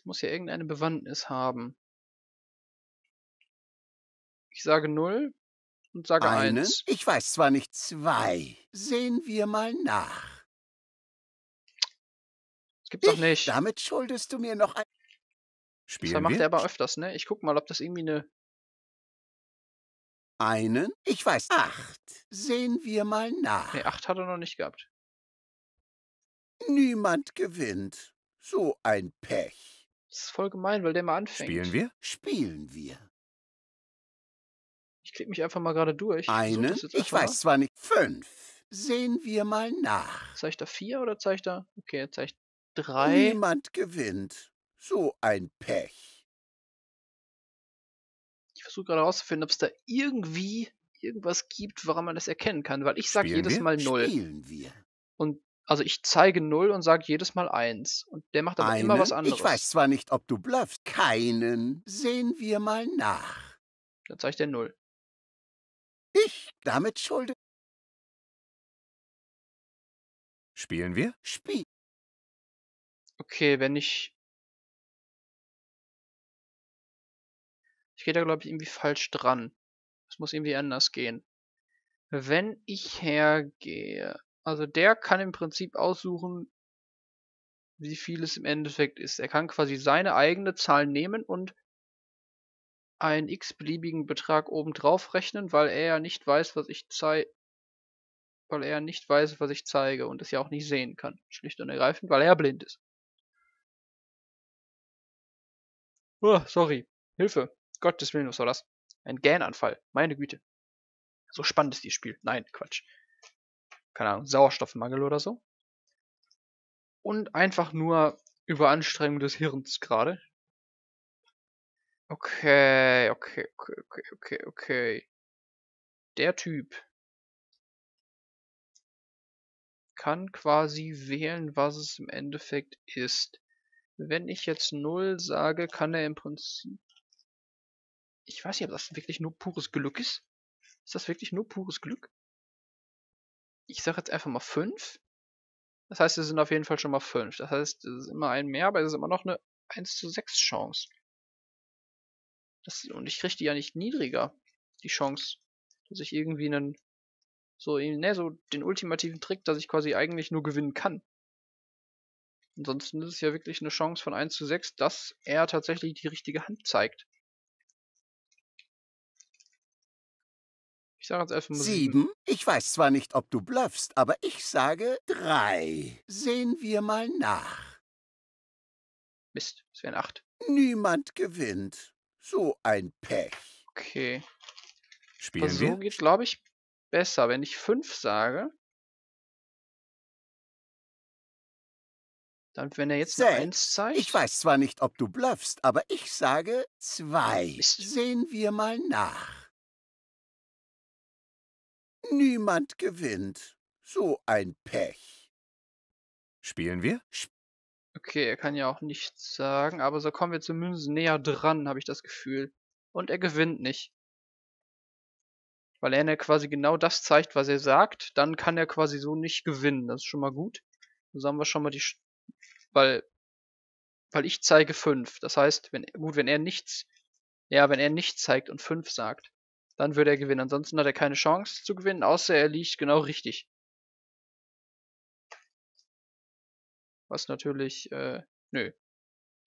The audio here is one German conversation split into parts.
Es muss ja irgendeine Bewandtnis haben. Ich sage 0 und sage 1. Ich weiß zwar nicht 2. Sehen wir mal nach. Es gibt's doch nicht. Damit schuldest du mir noch ein. Spielen das macht wir? er aber öfters, ne? Ich guck mal, ob das irgendwie eine. Einen? Ich weiß. Acht. Sehen wir mal ne, nach. Ne, acht hat er noch nicht gehabt. Niemand gewinnt. So ein Pech. Das ist voll gemein, weil der mal anfängt. Spielen wir? Spielen wir. Ich klicke mich einfach mal gerade durch. Eine? So, ich weiß zwar nicht. Fünf. Sehen wir mal nach. Zeigt er vier oder zeigt er. Okay, er zeigt drei. Niemand gewinnt. So ein Pech. Ich versuche gerade herauszufinden, ob es da irgendwie irgendwas gibt, woran man das erkennen kann, weil ich sage jedes wir? Mal null. Spielen wir. Und also ich zeige 0 und sage jedes Mal 1. Und der macht aber Einen? immer was anderes. Ich weiß zwar nicht, ob du bluffst. Keinen. Sehen wir mal nach. Dann zeige ich dir 0. Ich damit schulde. Spielen wir? Spiel. Okay, wenn ich. Ich gehe da, glaube ich, irgendwie falsch dran. Es muss irgendwie anders gehen. Wenn ich hergehe also der kann im Prinzip aussuchen, wie viel es im Endeffekt ist. Er kann quasi seine eigene Zahl nehmen und einen x-beliebigen Betrag obendrauf rechnen, weil er ja nicht weiß, was ich zeige, weil er nicht weiß, was ich zeige und es ja auch nicht sehen kann. Schlicht und ergreifend, weil er blind ist. Oh, sorry. Hilfe. Gottes Willen, was war das? Ein Gähnanfall. Meine Güte. So spannend ist dieses Spiel. Nein, Quatsch keine Ahnung, Sauerstoffmangel oder so. Und einfach nur Überanstrengung des Hirns gerade. Okay, okay, okay, okay, okay, okay. Der Typ kann quasi wählen, was es im Endeffekt ist. Wenn ich jetzt 0 sage, kann er im Prinzip... Ich weiß nicht, ob das wirklich nur pures Glück ist. Ist das wirklich nur pures Glück? ich sage jetzt einfach mal 5. Das heißt, es sind auf jeden Fall schon mal 5. Das heißt, es ist immer ein mehr, aber es ist immer noch eine 1 zu 6 Chance. Das, und ich kriege die ja nicht niedriger, die Chance, dass ich irgendwie einen, so, ne, so den ultimativen Trick, dass ich quasi eigentlich nur gewinnen kann. Ansonsten ist es ja wirklich eine Chance von 1 zu 6, dass er tatsächlich die richtige Hand zeigt. sage jetzt einfach sieben. Ich weiß zwar nicht, ob du bluffst, aber ich sage drei. Sehen wir mal nach. Mist, es wären acht. Niemand gewinnt. So ein Pech. Okay. Spielen also, wir? So geht, glaube ich, besser, wenn ich fünf sage. Dann, wenn er jetzt Sechs. eine 1 zeigt. Ich weiß zwar nicht, ob du bluffst, aber ich sage zwei. Mist. Sehen wir mal nach. Niemand gewinnt. So ein Pech. Spielen wir? Okay, er kann ja auch nichts sagen, aber so kommen wir zumindest näher dran, habe ich das Gefühl. Und er gewinnt nicht. Weil er quasi genau das zeigt, was er sagt, dann kann er quasi so nicht gewinnen. Das ist schon mal gut. So haben wir schon mal die... Sch weil, weil ich zeige 5. Das heißt, wenn, gut, wenn er nichts... Ja, wenn er nichts zeigt und 5 sagt, dann würde er gewinnen. Ansonsten hat er keine Chance zu gewinnen, außer er liegt genau richtig. Was natürlich, äh, nö.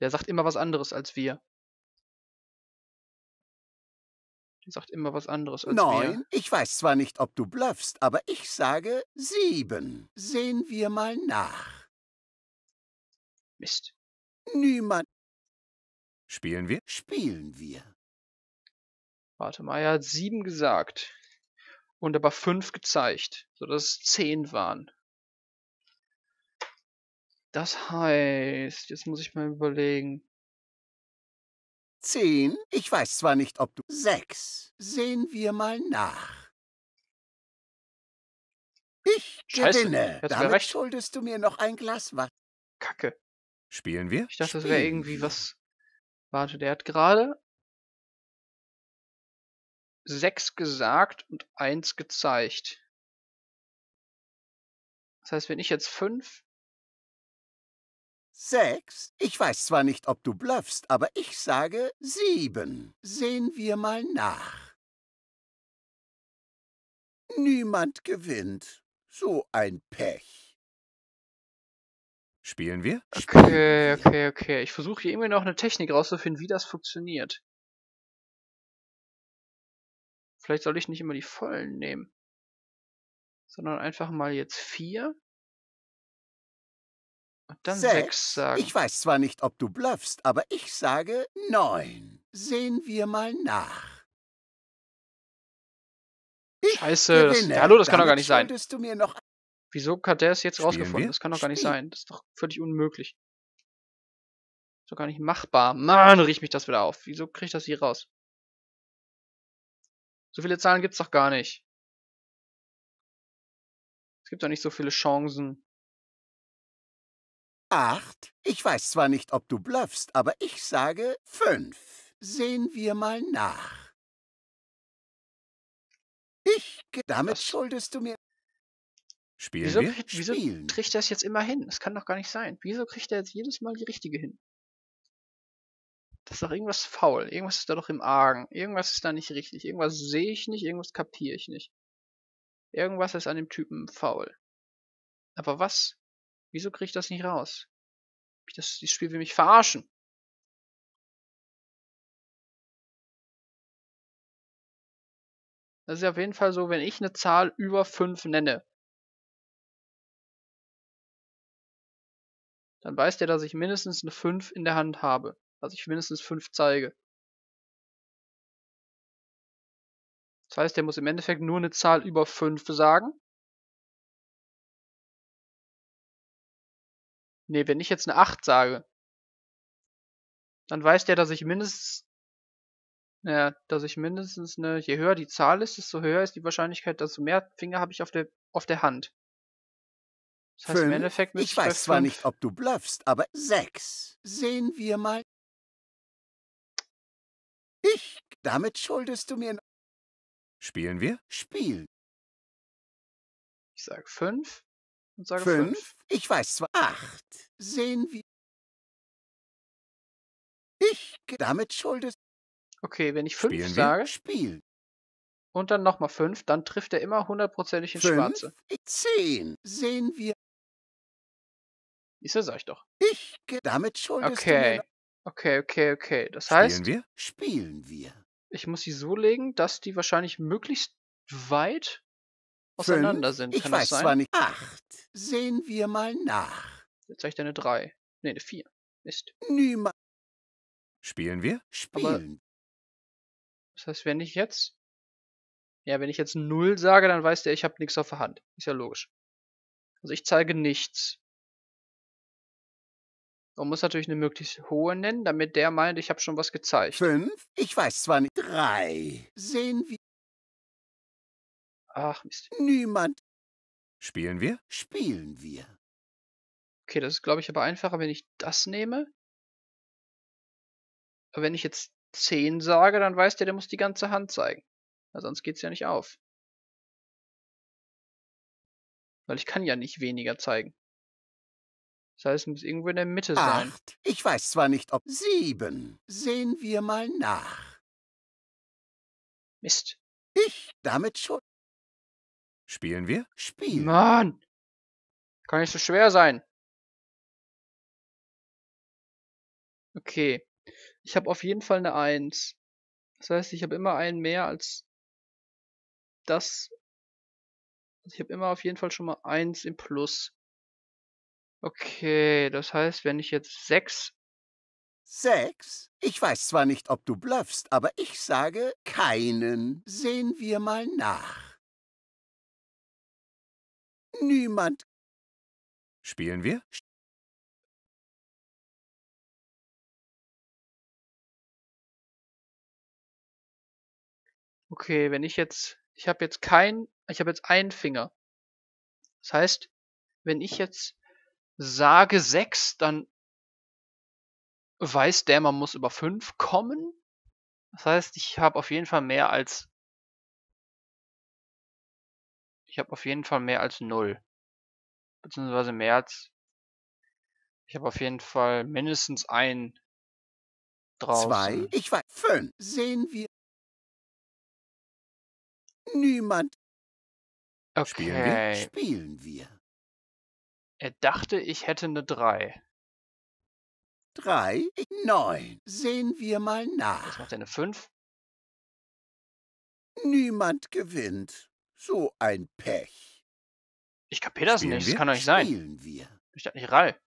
Der sagt immer was anderes als wir. Der sagt immer was anderes als Neun. wir. Nein, ich weiß zwar nicht, ob du bluffst, aber ich sage sieben. Sehen wir mal nach. Mist. Niemand. Spielen wir? Spielen wir. Warte mal, er hat sieben gesagt. Und aber fünf gezeigt, sodass es zehn waren. Das heißt, jetzt muss ich mal überlegen. Zehn? Ich weiß zwar nicht, ob du... Sechs. Sehen wir mal nach. Ich Scheiße, gewinne. Damit recht. schuldest du mir noch ein Glas Wasser. Kacke. Spielen wir? Ich dachte, Spielen das wäre irgendwie was... Warte, der hat gerade sechs gesagt und eins gezeigt. Das heißt, wenn ich jetzt fünf. Sechs? Ich weiß zwar nicht, ob du bluffst, aber ich sage sieben. Sehen wir mal nach. Niemand gewinnt. So ein Pech. Spielen wir? Okay, okay, okay. Ich versuche hier immer noch eine Technik rauszufinden, wie das funktioniert. Vielleicht soll ich nicht immer die vollen nehmen, sondern einfach mal jetzt vier und dann sechs, sechs sagen. Ich weiß zwar nicht, ob du bluffst, aber ich sage neun. Sehen wir mal nach. Ich Scheiße, das, hallo, das kann doch gar nicht sein. Du mir noch Wieso hat der es jetzt rausgefunden? Wir? Das kann doch gar nicht Spiel. sein. Das ist doch völlig unmöglich. So gar nicht machbar. Mann, riech mich das wieder auf. Wieso kriege ich das hier raus? So viele Zahlen gibt's doch gar nicht. Es gibt doch nicht so viele Chancen. Acht? Ich weiß zwar nicht, ob du bluffst, aber ich sage fünf. Sehen wir mal nach. Ich, damit Was? schuldest du mir. Spielen wieso, wir? Wieso Spielen. kriegt er es jetzt immer hin? Das kann doch gar nicht sein. Wieso kriegt er jetzt jedes Mal die richtige hin? Das ist doch irgendwas faul. Irgendwas ist da doch im Argen. Irgendwas ist da nicht richtig. Irgendwas sehe ich nicht, irgendwas kapiere ich nicht. Irgendwas ist an dem Typen faul. Aber was? Wieso kriege ich das nicht raus? Das, dieses Spiel will mich verarschen. Das ist auf jeden Fall so, wenn ich eine Zahl über 5 nenne, dann weiß der, dass ich mindestens eine 5 in der Hand habe dass ich mindestens 5 zeige. Das heißt, der muss im Endeffekt nur eine Zahl über 5 sagen. Ne, wenn ich jetzt eine 8 sage, dann weiß der, dass ich mindestens ja, dass ich mindestens eine, je höher die Zahl ist, desto höher ist die Wahrscheinlichkeit, dass mehr Finger habe ich auf der, auf der Hand. Das heißt, fünf. im Endeffekt müsste ich, ich weiß zwar fünf. nicht, ob du bluffst, aber sechs. Sehen wir mal damit schuldest du mir Spielen wir? Spiel. Ich sage fünf und sage fünf. fünf. Ich weiß zwar acht. Sehen wir... Ich damit schuldest... Okay, wenn ich fünf Spielen sage... Wir? Spiel. Und dann nochmal fünf, dann trifft er immer hundertprozentig ins Schwarze. Zehn. Sehen wir... Ist das, sag ich doch. Ich damit schuldest okay. Okay, okay, okay. Das Spielen heißt. Spielen wir? Spielen wir. Ich muss sie so legen, dass die wahrscheinlich möglichst weit auseinander Fünf? sind. Kann ich das weiß sein? zwar nicht. Acht. Sehen wir mal nach. Jetzt habe ich da eine drei. Nee, eine vier. Mist. Niemand. Spielen wir? Spielen. Aber das heißt, wenn ich jetzt. Ja, wenn ich jetzt null sage, dann weiß der, ich habe nichts auf der Hand. Ist ja logisch. Also ich zeige nichts. Man muss natürlich eine möglichst hohe nennen, damit der meint, ich habe schon was gezeigt. Fünf? Ich weiß zwar nicht. Drei. Sehen wir. Ach, Mist. Niemand. Spielen wir? Spielen wir. Okay, das ist, glaube ich, aber einfacher, wenn ich das nehme. Aber wenn ich jetzt 10 sage, dann weiß der, der muss die ganze Hand zeigen. Na, sonst geht's ja nicht auf. Weil ich kann ja nicht weniger zeigen. Das heißt, es muss irgendwo in der Mitte sein. Acht. Ich weiß zwar nicht, ob sieben. Sehen wir mal nach. Mist. Ich damit schon. Spielen wir? Spielen. Mann! Kann nicht so schwer sein. Okay. Ich habe auf jeden Fall eine Eins. Das heißt, ich habe immer einen mehr als das. Also ich habe immer auf jeden Fall schon mal eins im Plus. Okay, das heißt, wenn ich jetzt sechs. Sechs? Ich weiß zwar nicht, ob du bluffst, aber ich sage keinen. Sehen wir mal nach. Niemand. Spielen wir? Okay, wenn ich jetzt, ich habe jetzt keinen, ich habe jetzt einen Finger. Das heißt, wenn ich jetzt sage 6, dann weiß der, man muss über 5 kommen. Das heißt, ich habe auf jeden Fall mehr als. Ich habe auf jeden Fall mehr als 0. Beziehungsweise mehr als. Ich habe auf jeden Fall mindestens ein draußen. Zwei? Ich weiß. Fünf. Sehen wir. Niemand. Okay. Spielen wir? Spielen wir. Er dachte, ich hätte eine 3. Drei? Neun. Sehen wir mal nach. Was macht er eine 5? Niemand gewinnt. So ein Pech. Ich kapier das nicht. Das kann doch nicht sein. Spielen wir. Ich dachte nicht Rall.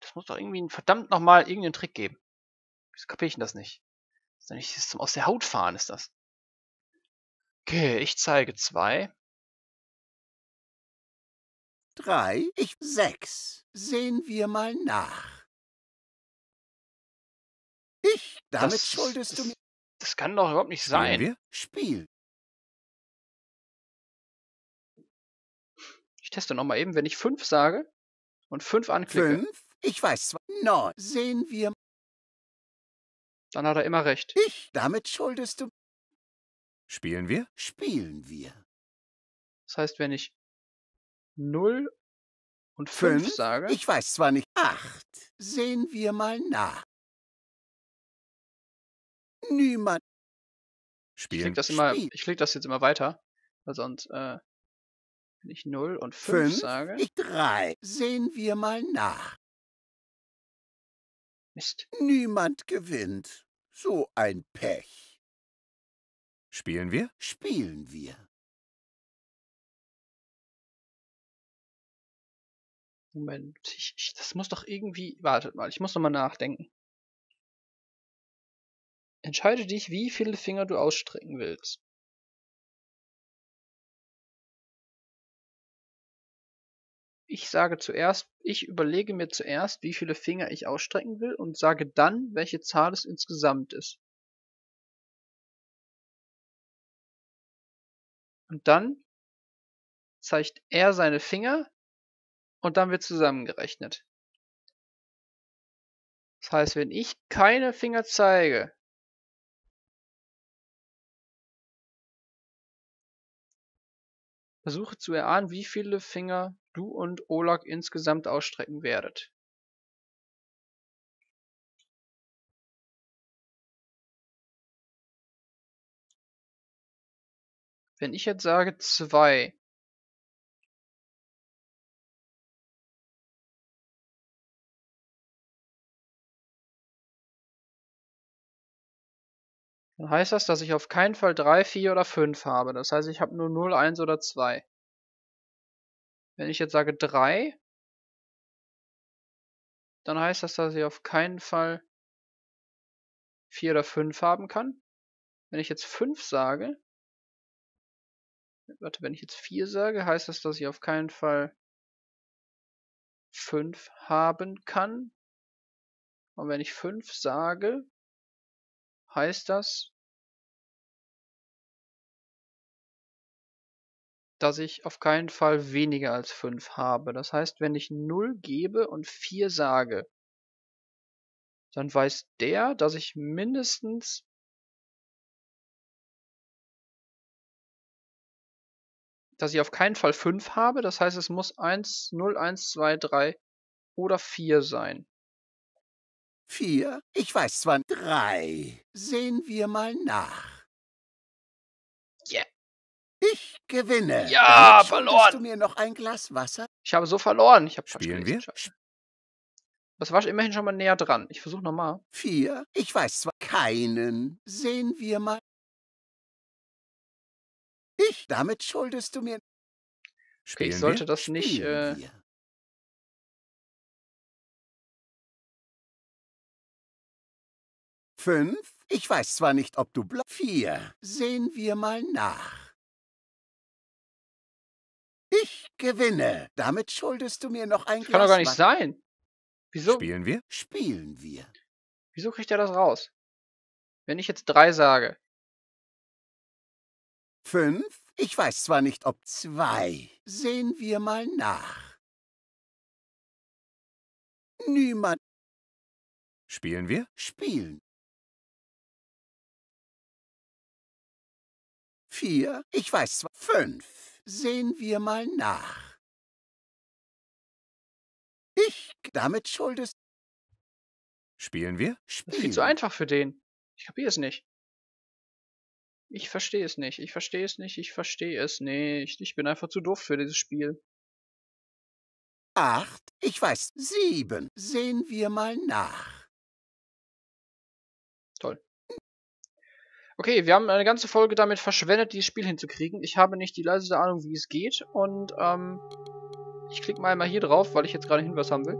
Das muss doch irgendwie einen, verdammt nochmal irgendeinen Trick geben. Wieso kapier ich denn das nicht? Das ist doch nicht zum Aus der Haut fahren, ist das. Okay, ich zeige zwei. Drei, ich sechs. Sehen wir mal nach. Ich, damit das, schuldest das, du mir. Das kann doch überhaupt nicht sein. Wir? Spiel. Ich teste nochmal eben, wenn ich fünf sage und fünf anklicke. Fünf? Ich weiß zwar. Neun. Sehen wir. Dann hat er immer recht. Ich, damit schuldest du Spielen wir? Spielen wir. Das heißt, wenn ich 0 und 5, sage. Ich weiß zwar nicht. 8. Sehen wir mal nach. Niemand. Spielen. Ich klicke das, klick das jetzt immer weiter. Weil sonst, äh, wenn ich 0 und 5, 5 sage. Ich 3. Sehen wir mal nach. Mist. Niemand gewinnt. So ein Pech. Spielen wir? Spielen wir. Moment, ich, ich, das muss doch irgendwie. Wartet mal, ich muss nochmal nachdenken. Entscheide dich, wie viele Finger du ausstrecken willst. Ich sage zuerst, ich überlege mir zuerst, wie viele Finger ich ausstrecken will und sage dann, welche Zahl es insgesamt ist. Und dann zeigt er seine Finger und dann wird zusammengerechnet. Das heißt, wenn ich keine Finger zeige, versuche zu erahnen, wie viele Finger du und Olak insgesamt ausstrecken werdet. Wenn ich jetzt sage zwei. Dann heißt das, dass ich auf keinen Fall 3, 4 oder 5 habe. Das heißt, ich habe nur 0, 1 oder 2. Wenn ich jetzt sage 3, dann heißt das, dass ich auf keinen Fall 4 oder 5 haben kann. Wenn ich jetzt 5 sage, Warte, wenn ich jetzt 4 sage, heißt das, dass ich auf keinen Fall 5 haben kann. Und wenn ich 5 sage, heißt das, dass ich auf keinen Fall weniger als 5 habe. Das heißt, wenn ich 0 gebe und 4 sage, dann weiß der, dass ich mindestens dass ich auf keinen Fall 5 habe. Das heißt, es muss 1, 0, 1, 2, 3 oder 4 sein. 4? Ich weiß zwar 3. Sehen wir mal nach. Yeah. Ich gewinne. Ja, Damit verloren. du mir noch ein Glas Wasser? Ich habe so verloren. Ich habe Spielen wir? Das war immerhin schon mal näher dran. Ich versuche nochmal. 4? Ich weiß zwar keinen. Sehen wir mal. Ich, damit schuldest du mir. Spielen ich sollte wir? das nicht. Äh... Fünf? Ich weiß zwar nicht, ob du bla. Vier. Sehen wir mal nach. Ich gewinne. Damit schuldest du mir noch ein das Kann doch gar nicht sein. Wieso? Spielen wir? Spielen wir. Wieso kriegt er das raus? Wenn ich jetzt drei sage. Fünf? Ich weiß zwar nicht, ob zwei. Sehen wir mal nach. Niemand. Spielen wir? Spielen. Vier? Ich weiß zwar. Fünf. Sehen wir mal nach. Ich damit schuldest. Spielen wir? Spielen. Viel zu einfach für den. Ich kapier's nicht. Ich verstehe es nicht. Ich verstehe es nicht. Ich verstehe es nicht. Ich bin einfach zu doof für dieses Spiel. Acht? Ich weiß, sieben. Sehen wir mal nach. Toll. Okay, wir haben eine ganze Folge damit verschwendet, dieses Spiel hinzukriegen. Ich habe nicht die leiseste Ahnung, wie es geht. Und, ähm, ich klicke mal einmal hier drauf, weil ich jetzt gerade einen Hinweis haben will.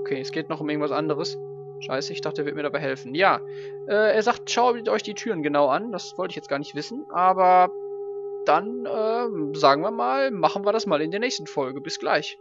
Okay, es geht noch um irgendwas anderes. Scheiße, ich dachte, er wird mir dabei helfen. Ja, äh, er sagt, schaut euch die Türen genau an. Das wollte ich jetzt gar nicht wissen, aber dann äh, sagen wir mal, machen wir das mal in der nächsten Folge. Bis gleich.